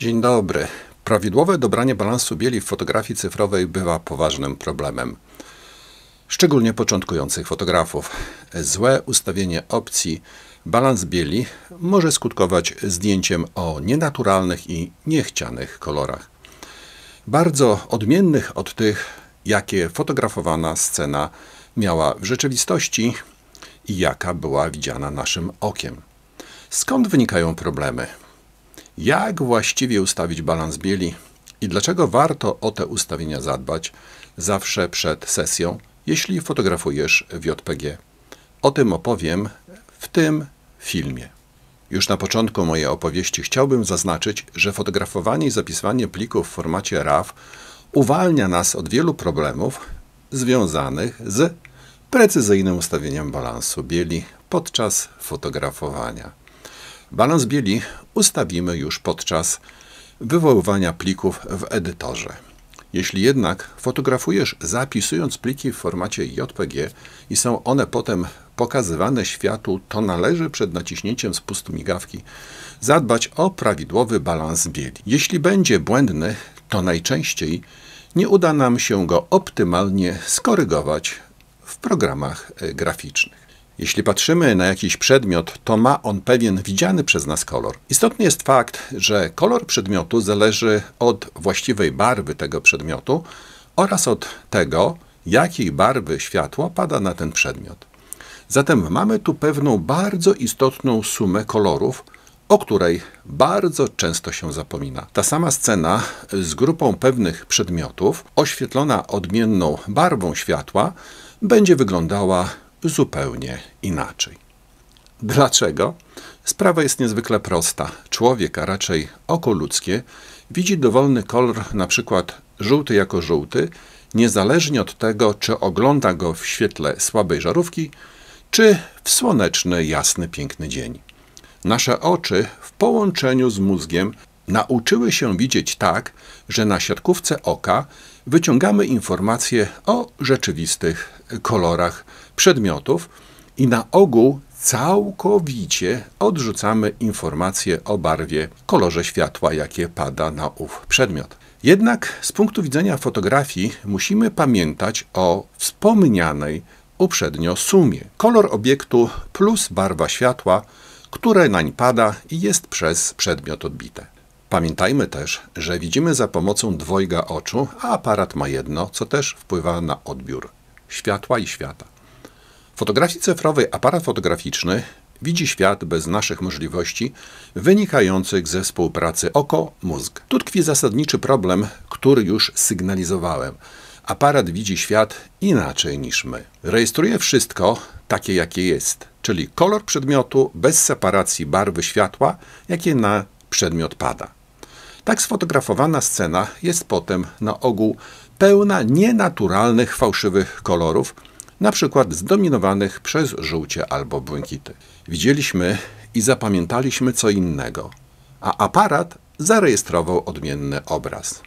Dzień dobry. Prawidłowe dobranie balansu bieli w fotografii cyfrowej bywa poważnym problemem. Szczególnie początkujących fotografów. Złe ustawienie opcji balans bieli może skutkować zdjęciem o nienaturalnych i niechcianych kolorach. Bardzo odmiennych od tych, jakie fotografowana scena miała w rzeczywistości i jaka była widziana naszym okiem. Skąd wynikają problemy? Jak właściwie ustawić balans bieli i dlaczego warto o te ustawienia zadbać zawsze przed sesją, jeśli fotografujesz w JPG? O tym opowiem w tym filmie. Już na początku mojej opowieści chciałbym zaznaczyć, że fotografowanie i zapisywanie plików w formacie RAW uwalnia nas od wielu problemów związanych z precyzyjnym ustawieniem balansu bieli podczas fotografowania. Balans bieli ustawimy już podczas wywoływania plików w edytorze. Jeśli jednak fotografujesz zapisując pliki w formacie JPG i są one potem pokazywane światu, to należy przed naciśnięciem spustu migawki zadbać o prawidłowy balans bieli. Jeśli będzie błędny, to najczęściej nie uda nam się go optymalnie skorygować w programach graficznych. Jeśli patrzymy na jakiś przedmiot, to ma on pewien widziany przez nas kolor. Istotny jest fakt, że kolor przedmiotu zależy od właściwej barwy tego przedmiotu oraz od tego, jakiej barwy światło pada na ten przedmiot. Zatem mamy tu pewną bardzo istotną sumę kolorów, o której bardzo często się zapomina. Ta sama scena z grupą pewnych przedmiotów, oświetlona odmienną barwą światła, będzie wyglądała zupełnie inaczej. Dlaczego? Sprawa jest niezwykle prosta. Człowiek, a raczej oko ludzkie, widzi dowolny kolor, na przykład żółty jako żółty, niezależnie od tego, czy ogląda go w świetle słabej żarówki, czy w słoneczny, jasny, piękny dzień. Nasze oczy w połączeniu z mózgiem nauczyły się widzieć tak, że na siatkówce oka wyciągamy informacje o rzeczywistych kolorach przedmiotów i na ogół całkowicie odrzucamy informacje o barwie, kolorze światła, jakie pada na ów przedmiot. Jednak z punktu widzenia fotografii musimy pamiętać o wspomnianej uprzednio sumie. Kolor obiektu plus barwa światła, które nań pada i jest przez przedmiot odbite. Pamiętajmy też, że widzimy za pomocą dwojga oczu, a aparat ma jedno, co też wpływa na odbiór światła i świata fotografii cyfrowej aparat fotograficzny widzi świat bez naszych możliwości wynikających ze współpracy oko-mózg. Tu tkwi zasadniczy problem, który już sygnalizowałem. Aparat widzi świat inaczej niż my. Rejestruje wszystko takie, jakie jest, czyli kolor przedmiotu bez separacji barwy światła, jakie na przedmiot pada. Tak sfotografowana scena jest potem na ogół pełna nienaturalnych, fałszywych kolorów, na przykład zdominowanych przez żółcie albo błękity. Widzieliśmy i zapamiętaliśmy co innego, a aparat zarejestrował odmienny obraz.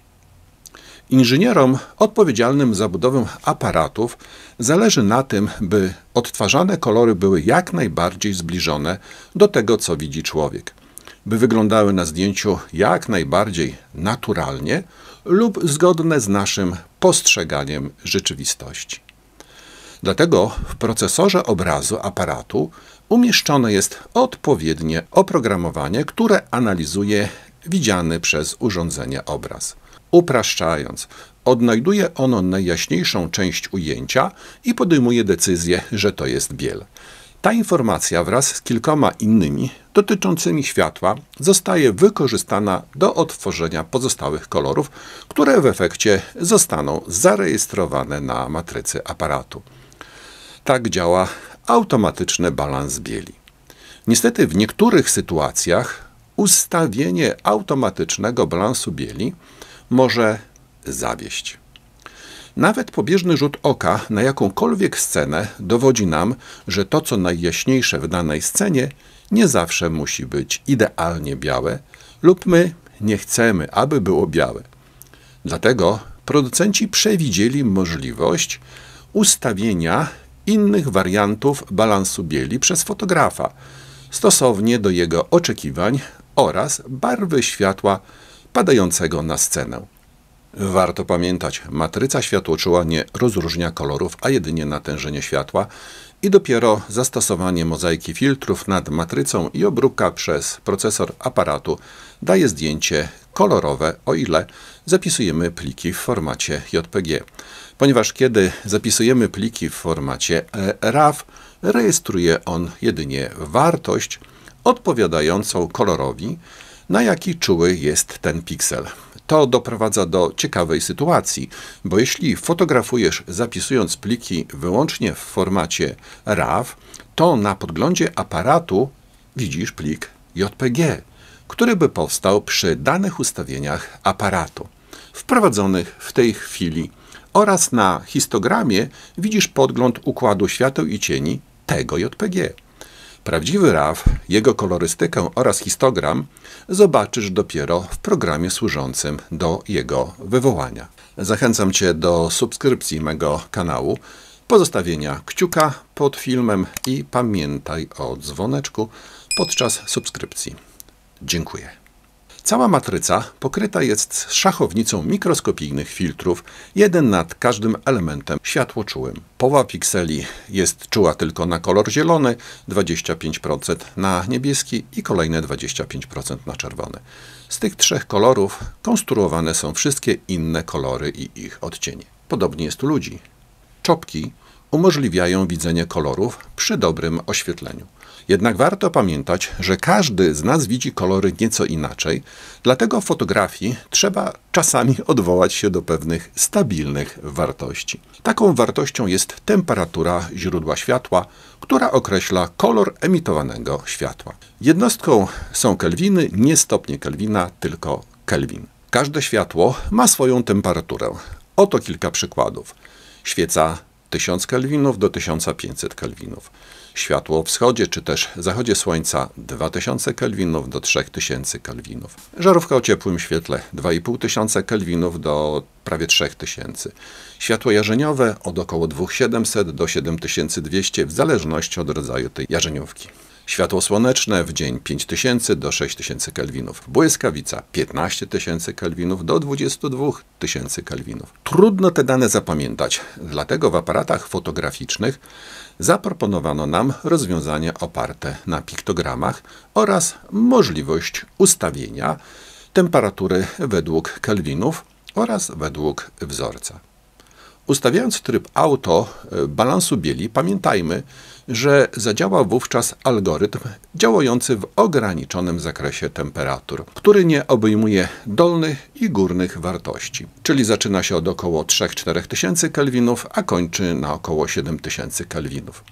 Inżynierom odpowiedzialnym za budowę aparatów zależy na tym, by odtwarzane kolory były jak najbardziej zbliżone do tego, co widzi człowiek, by wyglądały na zdjęciu jak najbardziej naturalnie lub zgodne z naszym postrzeganiem rzeczywistości. Dlatego w procesorze obrazu aparatu umieszczone jest odpowiednie oprogramowanie, które analizuje widziany przez urządzenie obraz. Upraszczając, odnajduje ono najjaśniejszą część ujęcia i podejmuje decyzję, że to jest biel. Ta informacja wraz z kilkoma innymi dotyczącymi światła zostaje wykorzystana do odtworzenia pozostałych kolorów, które w efekcie zostaną zarejestrowane na matrycy aparatu. Tak działa automatyczny balans bieli. Niestety w niektórych sytuacjach ustawienie automatycznego balansu bieli może zawieść. Nawet pobieżny rzut oka na jakąkolwiek scenę dowodzi nam, że to, co najjaśniejsze w danej scenie, nie zawsze musi być idealnie białe, lub my nie chcemy, aby było białe. Dlatego producenci przewidzieli możliwość ustawienia innych wariantów balansu bieli przez fotografa, stosownie do jego oczekiwań oraz barwy światła padającego na scenę. Warto pamiętać, matryca światłoczuła nie rozróżnia kolorów, a jedynie natężenie światła i dopiero zastosowanie mozaiki filtrów nad matrycą i obróbka przez procesor aparatu daje zdjęcie kolorowe, o ile zapisujemy pliki w formacie JPG ponieważ kiedy zapisujemy pliki w formacie RAW, rejestruje on jedynie wartość odpowiadającą kolorowi, na jaki czuły jest ten piksel. To doprowadza do ciekawej sytuacji, bo jeśli fotografujesz zapisując pliki wyłącznie w formacie RAW, to na podglądzie aparatu widzisz plik JPG, który by powstał przy danych ustawieniach aparatu, wprowadzonych w tej chwili oraz na histogramie widzisz podgląd układu świateł i cieni tego JPG. Prawdziwy RAW, jego kolorystykę oraz histogram zobaczysz dopiero w programie służącym do jego wywołania. Zachęcam Cię do subskrypcji mego kanału, pozostawienia kciuka pod filmem i pamiętaj o dzwoneczku podczas subskrypcji. Dziękuję. Cała matryca pokryta jest szachownicą mikroskopijnych filtrów, jeden nad każdym elementem światłoczułym. Połowa pikseli jest czuła tylko na kolor zielony, 25% na niebieski i kolejne 25% na czerwony. Z tych trzech kolorów konstruowane są wszystkie inne kolory i ich odcienie. Podobnie jest u ludzi. Czopki umożliwiają widzenie kolorów przy dobrym oświetleniu. Jednak warto pamiętać, że każdy z nas widzi kolory nieco inaczej, dlatego w fotografii trzeba czasami odwołać się do pewnych stabilnych wartości. Taką wartością jest temperatura źródła światła, która określa kolor emitowanego światła. Jednostką są kelwiny, nie stopnie kelwina, tylko kelwin. Każde światło ma swoją temperaturę. Oto kilka przykładów. Świeca 1000 kelwinów do 1500 kelwinów. Światło o wschodzie czy też zachodzie słońca 2000 kelwinów do 3000 kelwinów. Żarówka o ciepłym świetle 2500 kelwinów do prawie 3000. Światło jarzeniowe od około 2700 do 7200 w zależności od rodzaju tej jarzeniówki. Światło słoneczne w dzień 5000 do 6000 kelwinów. Błyskawica 15 tysięcy kelwinów do 22 tysięcy kelwinów. Trudno te dane zapamiętać, dlatego w aparatach fotograficznych zaproponowano nam rozwiązanie oparte na piktogramach oraz możliwość ustawienia temperatury według kelwinów oraz według wzorca. Ustawiając tryb auto e, balansu bieli, pamiętajmy, że zadziała wówczas algorytm działający w ograniczonym zakresie temperatur, który nie obejmuje dolnych i górnych wartości, czyli zaczyna się od około 3-4 tysięcy kelwinów, a kończy na około 7 tysięcy kelwinów.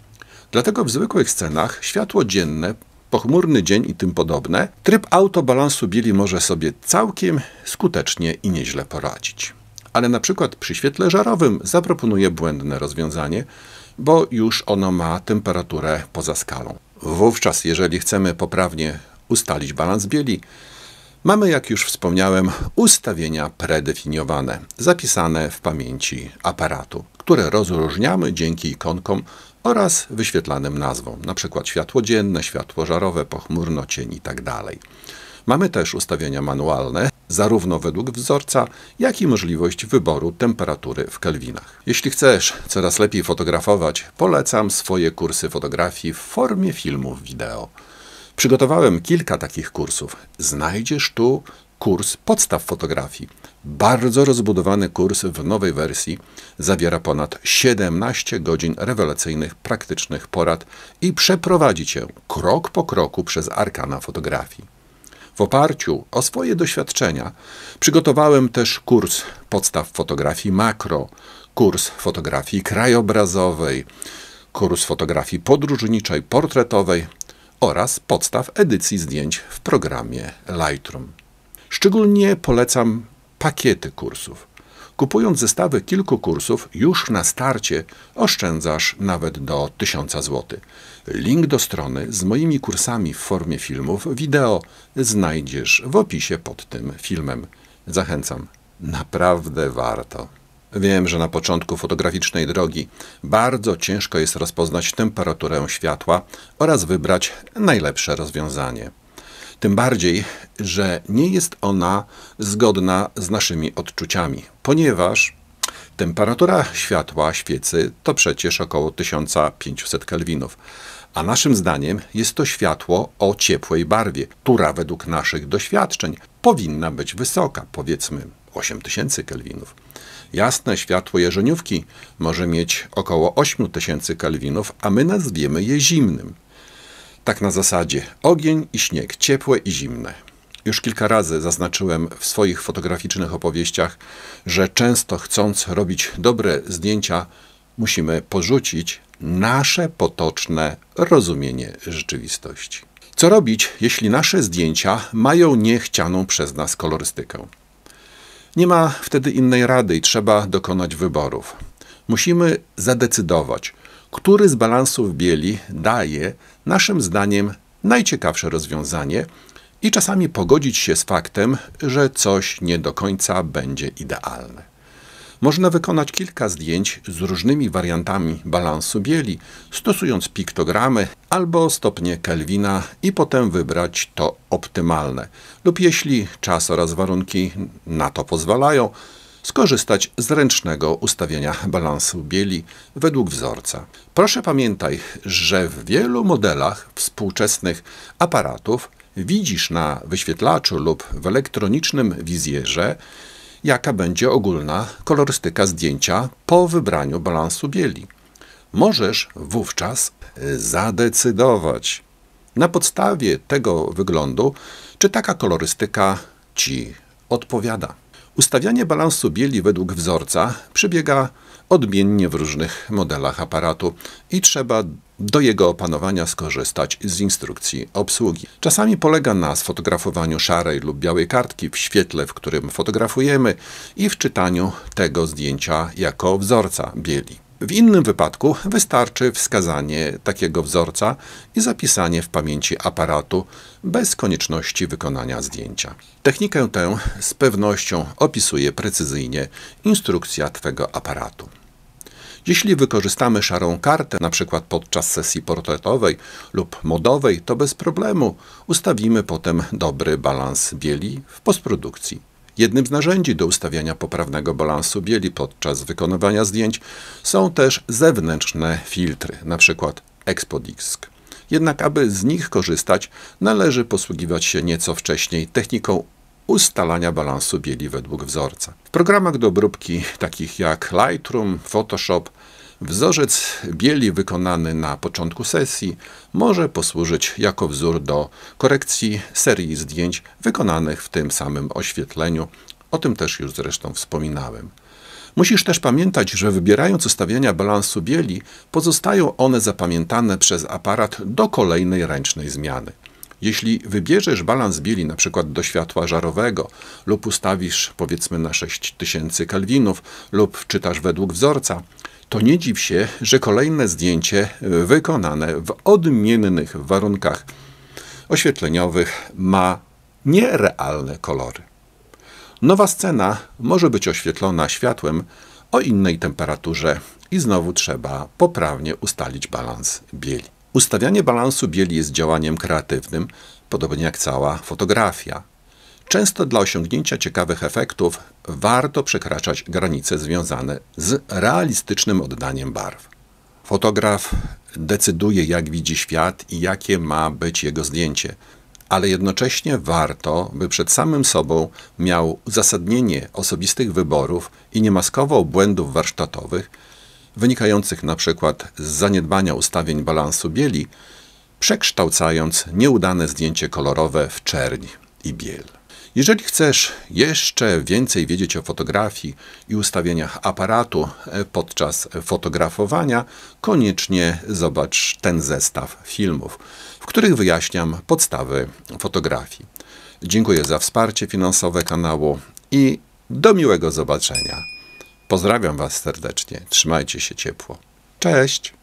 Dlatego w zwykłych scenach światło dzienne, pochmurny dzień i tym podobne, tryb balansu bieli może sobie całkiem skutecznie i nieźle poradzić ale na przykład przy świetle żarowym zaproponuję błędne rozwiązanie, bo już ono ma temperaturę poza skalą. Wówczas, jeżeli chcemy poprawnie ustalić balans bieli, mamy, jak już wspomniałem, ustawienia predefiniowane, zapisane w pamięci aparatu, które rozróżniamy dzięki ikonkom oraz wyświetlanym nazwom, np. światło dzienne, światło żarowe, pochmurno, cień itd. Tak Mamy też ustawienia manualne, zarówno według wzorca, jak i możliwość wyboru temperatury w kelwinach. Jeśli chcesz coraz lepiej fotografować, polecam swoje kursy fotografii w formie filmów wideo. Przygotowałem kilka takich kursów. Znajdziesz tu kurs podstaw fotografii. Bardzo rozbudowany kurs w nowej wersji zawiera ponad 17 godzin rewelacyjnych, praktycznych porad i przeprowadzi cię krok po kroku przez arkana fotografii. W oparciu o swoje doświadczenia przygotowałem też kurs podstaw fotografii makro, kurs fotografii krajobrazowej, kurs fotografii podróżniczej, portretowej oraz podstaw edycji zdjęć w programie Lightroom. Szczególnie polecam pakiety kursów. Kupując zestawy kilku kursów, już na starcie oszczędzasz nawet do 1000 zł. Link do strony z moimi kursami w formie filmów wideo znajdziesz w opisie pod tym filmem. Zachęcam, naprawdę warto. Wiem, że na początku fotograficznej drogi bardzo ciężko jest rozpoznać temperaturę światła oraz wybrać najlepsze rozwiązanie. Tym bardziej, że nie jest ona zgodna z naszymi odczuciami, ponieważ temperatura światła świecy to przecież około 1500 kelwinów, a naszym zdaniem jest to światło o ciepłej barwie, która według naszych doświadczeń powinna być wysoka, powiedzmy 8000 kelwinów. Jasne światło jeżeniówki może mieć około 8000 kelwinów, a my nazwiemy je zimnym. Tak na zasadzie ogień i śnieg, ciepłe i zimne. Już kilka razy zaznaczyłem w swoich fotograficznych opowieściach, że często chcąc robić dobre zdjęcia, musimy porzucić nasze potoczne rozumienie rzeczywistości. Co robić, jeśli nasze zdjęcia mają niechcianą przez nas kolorystykę? Nie ma wtedy innej rady i trzeba dokonać wyborów. Musimy zadecydować, który z balansów bieli daje naszym zdaniem najciekawsze rozwiązanie i czasami pogodzić się z faktem, że coś nie do końca będzie idealne. Można wykonać kilka zdjęć z różnymi wariantami balansu bieli, stosując piktogramy albo stopnie Kelvina i potem wybrać to optymalne. Lub jeśli czas oraz warunki na to pozwalają, skorzystać z ręcznego ustawienia balansu bieli według wzorca. Proszę pamiętaj, że w wielu modelach współczesnych aparatów widzisz na wyświetlaczu lub w elektronicznym wizjerze jaka będzie ogólna kolorystyka zdjęcia po wybraniu balansu bieli. Możesz wówczas y, zadecydować na podstawie tego wyglądu, czy taka kolorystyka Ci odpowiada. Ustawianie balansu bieli według wzorca przebiega odmiennie w różnych modelach aparatu i trzeba do jego opanowania skorzystać z instrukcji obsługi. Czasami polega na sfotografowaniu szarej lub białej kartki w świetle, w którym fotografujemy i wczytaniu tego zdjęcia jako wzorca bieli. W innym wypadku wystarczy wskazanie takiego wzorca i zapisanie w pamięci aparatu bez konieczności wykonania zdjęcia. Technikę tę z pewnością opisuje precyzyjnie instrukcja Twego aparatu. Jeśli wykorzystamy szarą kartę, np. podczas sesji portretowej lub modowej, to bez problemu ustawimy potem dobry balans bieli w postprodukcji. Jednym z narzędzi do ustawiania poprawnego balansu bieli podczas wykonywania zdjęć są też zewnętrzne filtry, np. ExpoDisc. Jednak aby z nich korzystać, należy posługiwać się nieco wcześniej techniką ustalania balansu bieli według wzorca. W programach do obróbki takich jak Lightroom, Photoshop, Wzorzec bieli wykonany na początku sesji może posłużyć jako wzór do korekcji serii zdjęć wykonanych w tym samym oświetleniu. O tym też już zresztą wspominałem. Musisz też pamiętać, że wybierając ustawienia balansu bieli, pozostają one zapamiętane przez aparat do kolejnej ręcznej zmiany. Jeśli wybierzesz balans bieli np. do światła żarowego lub ustawisz powiedzmy na 6000 kelwinów lub czytasz według wzorca, to nie dziw się, że kolejne zdjęcie e, wykonane w odmiennych warunkach oświetleniowych ma nierealne kolory. Nowa scena może być oświetlona światłem o innej temperaturze i znowu trzeba poprawnie ustalić balans bieli. Ustawianie balansu bieli jest działaniem kreatywnym, podobnie jak cała fotografia. Często dla osiągnięcia ciekawych efektów warto przekraczać granice związane z realistycznym oddaniem barw. Fotograf decyduje, jak widzi świat i jakie ma być jego zdjęcie, ale jednocześnie warto, by przed samym sobą miał uzasadnienie osobistych wyborów i nie maskował błędów warsztatowych, wynikających np. z zaniedbania ustawień balansu bieli, przekształcając nieudane zdjęcie kolorowe w czerń i biel. Jeżeli chcesz jeszcze więcej wiedzieć o fotografii i ustawieniach aparatu e, podczas fotografowania, koniecznie zobacz ten zestaw filmów, w których wyjaśniam podstawy fotografii. Dziękuję za wsparcie finansowe kanału i do miłego zobaczenia. Pozdrawiam Was serdecznie. Trzymajcie się ciepło. Cześć!